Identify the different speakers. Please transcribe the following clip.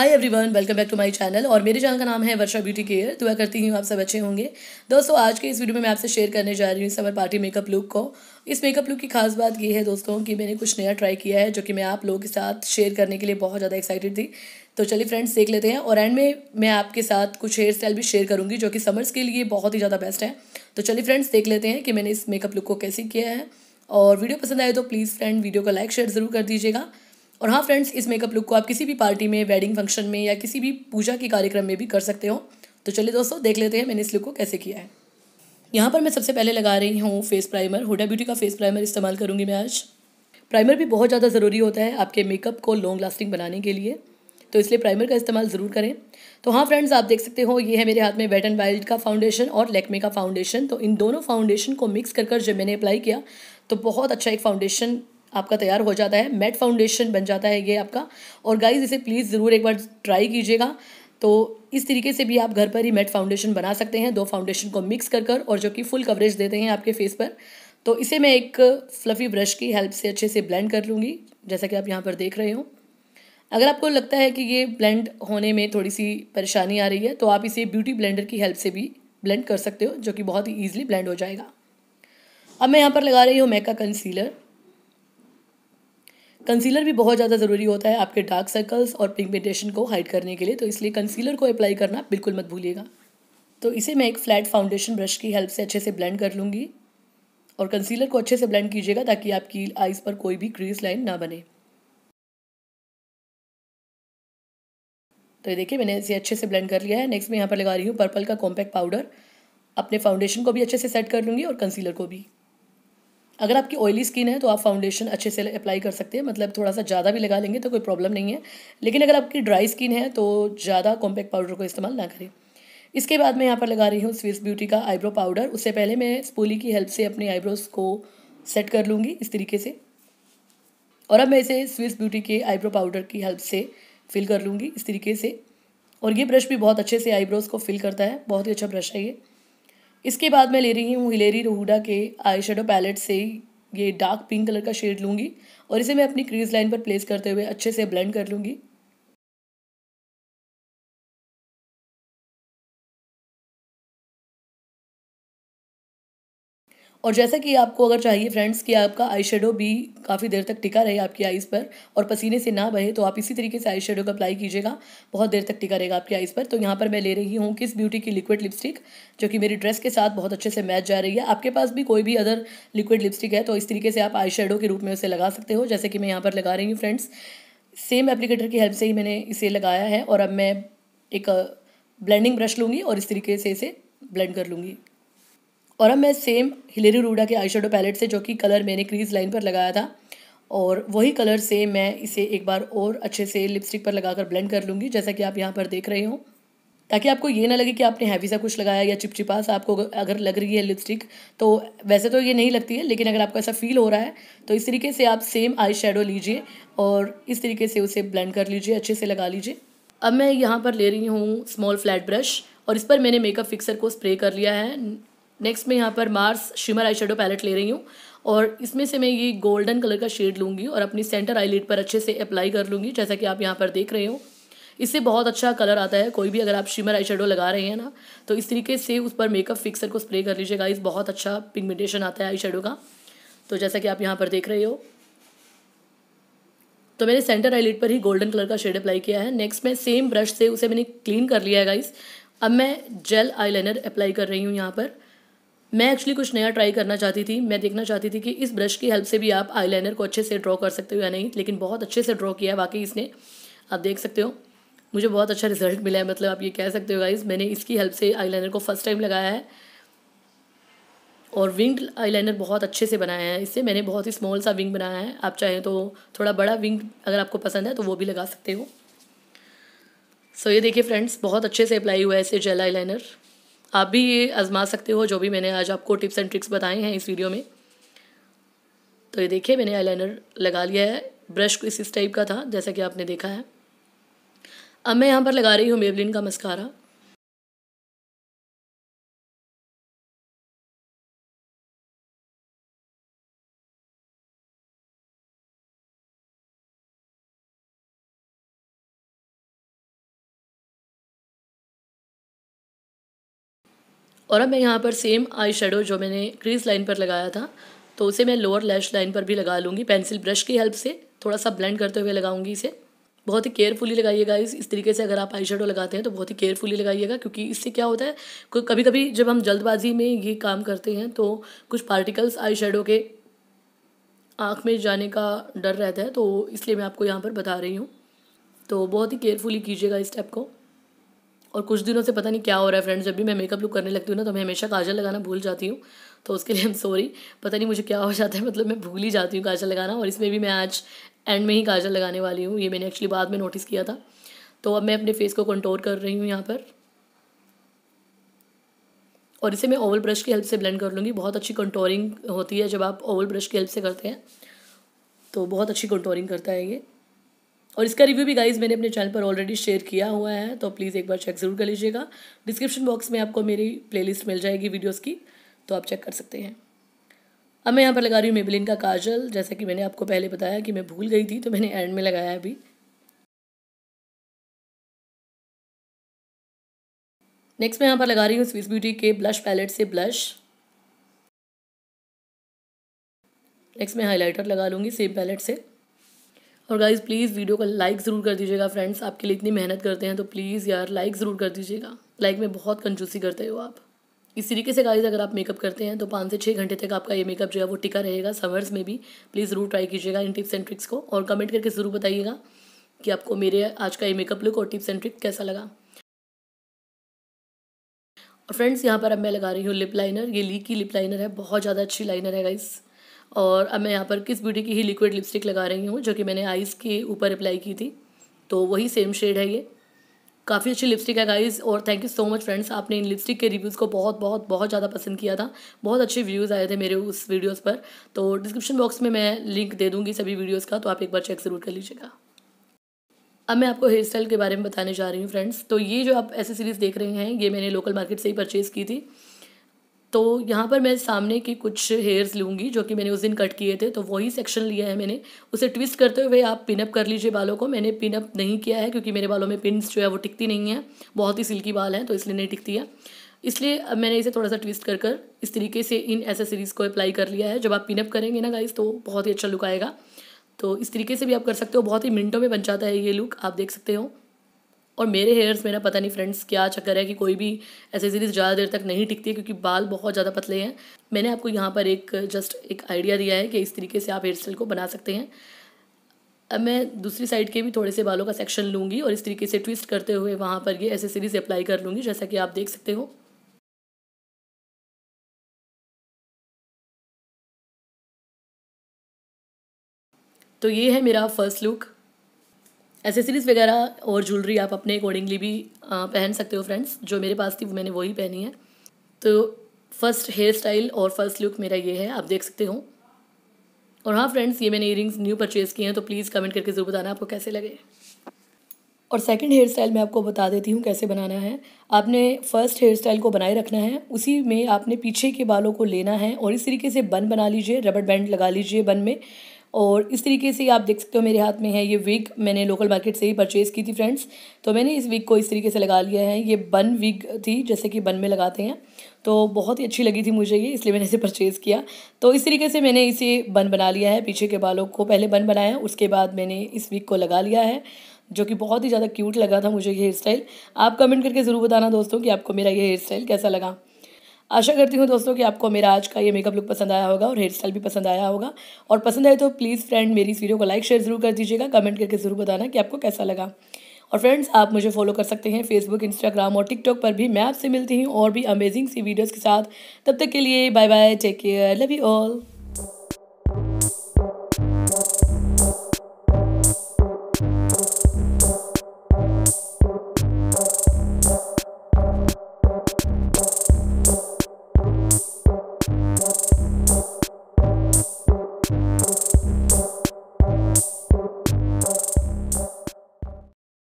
Speaker 1: hi everyone welcome back to my channel और मेरे channel का नाम है वर्षा ब्यूटी केयर दुआ करती हूँ आप सब अच्छे होंगे दोस्तों आज के इस वीडियो में मैं आपसे शेयर करने जा रही हूँ समर पार्टी मेकअप लुक को इस मेकअप लुक की खास बात ये है दोस्तों कि मैंने कुछ नया ट्राई किया है जो कि मैं आप लोगों के साथ शेयर करने के लिए बहुत ज़्यादा एक्साइटेड थी तो चलिए फ्रेंड्स देख लेते हैं और एंड में मैं आपके साथ कुछ हेयर स्टाइल भी शेयर करूँगी जो कि समर्स के लिए बहुत ही ज़्यादा बेस्ट है तो चलिए फ्रेंड्स देख लेते हैं कि मैंने इस मेकअप लुक को कैसे किया है और वीडियो पसंद आए तो प्लीज़ फ्रेंड वीडियो को लाइक शेयर ज़रूर कर दीजिएगा और हाँ फ्रेंड्स इस मेकअप लुक को आप किसी भी पार्टी में वेडिंग फंक्शन में या किसी भी पूजा के कार्यक्रम में भी कर सकते हो तो चलिए दोस्तों देख लेते हैं मैंने इस लुक को कैसे किया है यहाँ पर मैं सबसे पहले लगा रही हूँ फेस प्राइमर होडा ब्यूटी का फेस प्राइमर इस्तेमाल करूँगी मैं आज प्राइमर भी बहुत ज़्यादा ज़रूरी होता है आपके मेकअप को लॉन्ग लास्टिंग बनाने के लिए तो इसलिए प्राइमर का इस्तेमाल ज़रूर करें तो हाँ फ्रेंड्स आप देख सकते हो ये है मेरे हाथ में वेट एंड वाइल्ड का फाउंडेशन और लेकमे का फाउंडेशन तो इन दोनों फाउंडेशन को मिक्स कर कर जब मैंने अप्लाई किया तो बहुत अच्छा एक फाउंडेशन आपका तैयार हो जाता है मेट फाउंडेशन बन जाता है ये आपका और गाइज इसे प्लीज़ ज़रूर एक बार ट्राई कीजिएगा तो इस तरीके से भी आप घर पर ही मेट फाउंडेशन बना सकते हैं दो फाउंडेशन को मिक्स कर कर और जो कि फुल कवरेज देते हैं आपके फेस पर तो इसे मैं एक फ्लफ़ी ब्रश की हेल्प से अच्छे से ब्लेंड कर लूँगी जैसा कि आप यहाँ पर देख रहे हो अगर आपको लगता है कि ये ब्लेंड होने में थोड़ी सी परेशानी आ रही है तो आप इसे ब्यूटी ब्लेंडर की हेल्प से भी ब्लेंड कर सकते हो जो कि बहुत ही ईजिली ब्लेंड हो जाएगा अब मैं यहाँ पर लगा रही हूँ मैका कंसीलर कंसीलर भी बहुत ज़्यादा ज़रूरी होता है आपके डार्क सर्कल्स और पिगमेंटेशन को हाइड करने के लिए तो इसलिए कंसीलर को अप्लाई करना बिल्कुल मत भूलिएगा तो इसे मैं एक फ्लैट फाउंडेशन ब्रश की हेल्प से अच्छे से ब्लेंड कर लूँगी और कंसीलर को अच्छे से ब्लेंड कीजिएगा ताकि आपकी आइज़ पर कोई भी क्रीज लाइन ना बने तो ये देखिए मैंने इसे अच्छे से ब्लेंड कर लिया है नेक्स्ट मैं यहाँ पर लगा रही हूँ पर्पल का कॉम्पैक्ट पाउडर अपने फाउंडेशन को भी अच्छे से सेट कर लूँगी और कंसीलर को भी अगर आपकी ऑयली स्किन है तो आप फाउंडेशन अच्छे से अप्लाई कर सकते हैं मतलब थोड़ा सा ज़्यादा भी लगा लेंगे तो कोई प्रॉब्लम नहीं है लेकिन अगर आपकी ड्राई स्किन है तो ज़्यादा कॉम्पैक्ट पाउडर को इस्तेमाल ना करें इसके बाद मैं यहाँ पर लगा रही हूँ स्विस ब्यूटी का आईब्रो पाउडर उससे पहले मैं स्पोली की हेल्प से अपने आईब्रोज़ को सेट कर लूँगी इस तरीके से और अब मैं इसे स्विस ब्यूटी के आईब्रो पाउडर की हेल्प से फिल कर लूँगी इस तरीके से और ये ब्रश भी बहुत अच्छे से आईब्रोज़ को फिल करता है बहुत ही अच्छा ब्रश है ये इसके बाद मैं ले रही हूँ हिलेरी रोहुडा के आई शेडो पैलेट से ये डार्क पिंक कलर का शेड लूँगी और इसे मैं अपनी क्रीज लाइन पर प्लेस करते हुए अच्छे से ब्लेंड कर लूँगी और जैसा कि आपको अगर चाहिए फ्रेंड्स कि आपका आई शेडो भी काफ़ी देर तक टिका रहे आपकी आईज पर और पसीने से ना बहे तो आप इसी तरीके से आई शेडो का अप्लाई कीजिएगा बहुत देर तक टिका रहेगा आपकी आईज पर तो यहाँ पर मैं ले रही हूँ किस ब्यूटी की लिक्विड लिपस्टिक जो कि मेरी ड्रेस के साथ बहुत अच्छे से मैच जा रही है आपके पास भी कोई भी अदर लिक्विड लिपस्टिक है तो इस तरीके से आप आई के रूप में उसे लगा सकते हो जैसे कि मैं यहाँ पर लगा रही हूँ फ्रेंड्स सेम एप्लीकेटर की हेल्प से ही मैंने इसे लगाया है और अब मैं एक ब्लेंडिंग ब्रश लूँगी और इस तरीके से इसे ब्लेंड कर लूँगी और अब मैं सेम हिलेरी रूडा के आई शेडो पैलेट से जो कि कलर मैंने क्रीज लाइन पर लगाया था और वही कलर से मैं इसे एक बार और अच्छे से लिपस्टिक पर लगाकर ब्लेंड कर लूँगी जैसा कि आप यहाँ पर देख रहे हो ताकि आपको ये ना लगे कि आपने हैवी सा कुछ लगाया या चिपचिपा सा आपको अगर लग रही है लिपस्टिक तो वैसे तो ये नहीं लगती है लेकिन अगर आपको ऐसा फील हो रहा है तो इस तरीके से आप सेम आई शेडो लीजिए और इस तरीके से उसे ब्लेंड कर लीजिए अच्छे से लगा लीजिए अब मैं यहाँ पर ले रही हूँ स्मॉल फ्लैट ब्रश और इस पर मैंने मेकअप फिक्सर को स्प्रे कर लिया है नेक्स्ट मैं यहाँ पर Mars shimmer eye shadow palette ले रही हूँ और इसमें से मैं ये गोल्डन कलर का शेड लूँगी और अपनी सेंटर आईलिड पर अच्छे से अप्लाई कर लूँगी जैसा कि आप यहाँ पर देख रहे हो इससे बहुत अच्छा कलर आता है कोई भी अगर आप शिमर आई शेडो लगा रहे हैं ना तो इस तरीके से उस पर मेकअप फिक्सर को स्प्रे कर लीजिएगा इस बहुत अच्छा पिगमेंटेशन आता है आई शेडो का तो जैसा कि आप यहाँ पर देख रहे हो तो मैंने सेंटर आईलिड पर ही गोल्डन कलर का शेड अप्लाई किया है नेक्स्ट मैं सेम ब्रश से उसे मैंने क्लीन कर लिया है गाइस अब मैं जेल आईलाइनर अप्लाई कर रही हूँ यहाँ पर मैं एक्चुअली कुछ नया ट्राई करना चाहती थी मैं देखना चाहती थी कि इस ब्रश की हेल्प से भी आप आईलाइनर को अच्छे से ड्रॉ कर सकते हो या नहीं लेकिन बहुत अच्छे से ड्रॉ किया है वाकई इसने आप देख सकते हो मुझे बहुत अच्छा रिजल्ट मिला है मतलब आप ये कह सकते हो गाइज मैंने इसकी हेल्प से आई को फर्स्ट टाइम लगाया है और विंग्ड आई बहुत अच्छे से बनाया है इससे मैंने बहुत ही स्मॉल सा विंग बनाया है आप चाहें तो थोड़ा बड़ा विंग अगर आपको पसंद है तो वो भी लगा सकते हो सो so, ये देखिए फ्रेंड्स बहुत अच्छे से अप्लाई हुआ है इसे जेल आईलाइनर आप भी ये आजमा सकते हो जो भी मैंने आज आपको टिप्स एंड ट्रिक्स बताए हैं इस वीडियो में तो ये देखिए मैंने आईलाइनर लगा लिया है ब्रश इस इस टाइप का था जैसा कि आपने देखा है अब मैं यहाँ पर लगा रही हूँ मेबलिन का मस्कारा और अब मैं यहाँ पर सेम आई शेडो जो मैंने क्रीज लाइन पर लगाया था तो उसे मैं लोअर लैश लाइन पर भी लगा लूँगी पेंसिल ब्रश की हेल्प से थोड़ा सा ब्लेंड करते हुए लगाऊंगी इसे बहुत ही केयरफुली लगाइएगा इस इस तरीके से अगर आप आई लगाते हैं तो बहुत ही केयरफुली लगाइएगा क्योंकि इससे क्या होता है कभी कभी जब हम जल्दबाजी में ये काम करते हैं तो कुछ पार्टिकल्स आई के आँख में जाने का डर रहता है तो इसलिए मैं आपको यहाँ पर बता रही हूँ तो बहुत ही केयरफुली कीजिएगा इस स्टेप को और कुछ दिनों से पता नहीं क्या हो रहा है फ्रेंड्स जब भी मैं मेकअप लुक करने लगती हूँ ना तो मैं हमेशा काजल लगाना भूल जाती हूँ तो उसके लिए हम सॉरी पता नहीं मुझे क्या हो जाता है मतलब मैं भूल ही जाती हूँ काजल लगाना और इसमें भी मैं आज एंड में ही काजल लगाने वाली हूँ ये मैंने एक्चुअली बाद में नोटिस किया था तो अब मैं अपने फेस को कंट्रोल कर रही हूँ यहाँ पर और इसे मैं ओवल ब्रश की हेल्प से ब्लेंड कर लूँगी बहुत अच्छी कंट्रोलिंग होती है जब आप ओवल ब्रश की हेल्प से करते हैं तो बहुत अच्छी कंट्रोलिंग करता है ये और इसका रिव्यू भी गाइज मैंने अपने चैनल पर ऑलरेडी शेयर किया हुआ है तो प्लीज़ एक बार चेक ज़रूर कर लीजिएगा डिस्क्रिप्शन बॉक्स में आपको मेरी प्लेलिस्ट मिल जाएगी वीडियोज़ की तो आप चेक कर सकते हैं अब मैं यहाँ पर लगा रही हूँ मेबलिन का काजल जैसा कि मैंने आपको पहले बताया कि मैं भूल गई थी तो मैंने एंड में लगाया अभी नेक्स्ट मैं यहाँ पर लगा रही हूँ स्विस ब्यूटी के ब्लश पैलेट से ब्लश नेक्स्ट मैं हाइलाइटर लगा लूँगी सेम पैलेट से और गाइज़ प्लीज़ वीडियो को लाइक ज़रूर कर दीजिएगा फ्रेंड्स आपके लिए इतनी मेहनत करते हैं तो प्लीज़ यार लाइक ज़रूर कर दीजिएगा लाइक में बहुत कंजूसी करते हो आप इस तरीके से गाइज अगर आप मेकअप करते हैं तो पाँच से छः घंटे तक आपका ये मेकअप जो है वो टिका रहेगा समर्स में भी प्लीज़ ज़रूर ट्राई कीजिएगा इन टिप्स एंड ट्रिक्स को और कमेंट करके ज़रूर बताइएगा कि आपको मेरे आज का ये मेकअप लुक और टिप्स एंड ट्रिक्स कैसा लगा और फ्रेंड्स यहाँ पर अब मैं लगा रही हूँ लिप लाइनर ये लीकी की लिप लाइनर है बहुत ज़्यादा अच्छी लाइनर है गाइज़ और अब मैं यहाँ पर किस ब्यूटी की ही लिक्विड लिपस्टिक लगा रही हूँ जो कि मैंने आइज़ के ऊपर अप्लाई की थी तो वही सेम शेड है ये काफ़ी अच्छी लिपस्टिक है गाइस और thank you so much friends आपने इन लिपस्टिक के रिव्यूज़ को बहुत बहुत बहुत ज़्यादा पसंद किया था बहुत अच्छे व्यूज़ आए थे मेरे उस वीडियोज़ पर तो डिस्क्रिप्शन बॉक्स में मैं लिंक दे दूँगी सभी वीडियोज़ का तो आप एक बार चेक ज़रूर कर लीजिएगा अब मैं आपको हेयर स्टाइल के बारे में बताने जा रही हूँ फ्रेंड्स तो ये जो आप सीरीज़ देख रहे हैं ये मैंने लोकल मार्केट से ही परचेज़ की थी तो यहाँ पर मैं सामने की कुछ हेयर्स लूँगी जो कि मैंने उस दिन कट किए थे तो वही सेक्शन लिया है मैंने उसे ट्विस्ट करते हुए आप पिनअप कर लीजिए बालों को मैंने पिनअप नहीं किया है क्योंकि मेरे बालों में पिन्स जो है वो टिकती नहीं है बहुत ही सिल्की बाल हैं तो इसलिए नहीं टिकती है इसलिए मैंने इसे थोड़ा सा ट्विस्ट कर कर इस तरीके से इन एसेसरीज़ को अप्लाई कर लिया है जब आप पिनअप करेंगे ना गाइस तो बहुत ही अच्छा लुक आएगा तो इस तरीके से भी आप कर सकते हो बहुत ही मिनटों में बन जाता है ये लुक आप देख सकते हो और मेरे हेयर्स मेरा पता नहीं फ्रेंड्स क्या चक्कर है कि कोई भी एसेसरीज ज़्यादा देर तक नहीं टिकती है क्योंकि बाल बहुत ज़्यादा पतले हैं मैंने आपको यहाँ पर एक जस्ट एक आइडिया दिया है कि इस तरीके से आप हेयर स्टाइल को बना सकते हैं अब मैं दूसरी साइड के भी थोड़े से बालों का सेक्शन लूँगी और इस तरीके से ट्विस्ट करते हुए वहाँ पर ये एसेसरीज अप्लाई कर लूँगी जैसा कि आप देख सकते हो तो ये है मेरा फर्स्ट लुक एसेसरीज़ वगैरह और ज्वेलरी आप अपने अकॉर्डिंगली भी पहन सकते हो फ्रेंड्स जो मेरे पास थी मैंने वही पहनी है तो फर्स्ट हेयर स्टाइल और फर्स्ट लुक मेरा ये है आप देख सकते हो और हाँ फ्रेंड्स ये मैंने ईयरिंग्स न्यू परचेज़ किए हैं तो प्लीज़ कमेंट करके ज़रूर बताना आपको कैसे लगे और सेकंड हेयर स्टाइल मैं आपको बता देती हूँ कैसे बनाना है आपने फर्स्ट हेयर स्टाइल को बनाए रखना है उसी में आपने पीछे के बालों को लेना है और इस तरीके से बन बना लीजिए रबड़ बैंड लगा लीजिए बन में और इस तरीके से आप देख सकते हो मेरे हाथ में है ये विग मैंने लोकल मार्केट से ही परचेज़ की थी फ्रेंड्स तो मैंने इस विग को इस तरीके से लगा लिया है ये बन विग थी जैसे कि बन में लगाते हैं तो बहुत ही अच्छी लगी थी मुझे ये इसलिए मैंने इसे परचेज़ किया तो इस तरीके से मैंने इसे बन बना लिया है पीछे के बालों को पहले बन बनाया उसके बाद मैंने इस विग को लगा लिया है जो कि बहुत ही ज़्यादा क्यूट लगा था मुझे ये हेयर स्टाइल आप कमेंट करके ज़रूर बताना दोस्तों कि आपको मेरा ये हेयर स्टाइल कैसा लगा आशा करती हूँ दोस्तों कि आपको मेरा आज का ये मेकअप लुक पसंद आया होगा और हेयर स्टाइल भी पसंद आया होगा और पसंद आए तो प्लीज़ फ्रेंड मेरी इस वीडियो को लाइक शेयर ज़रूर कर दीजिएगा कमेंट करके ज़रूर बताना कि आपको कैसा लगा और फ्रेंड्स आप मुझे फॉलो कर सकते हैं फेसबुक इंस्टाग्राम और टिकटॉक पर भी मैं आपसे मिलती हूँ और भी अमेजिंग सी वीडियोज़ के साथ तब तक के लिए bye bye take care love you all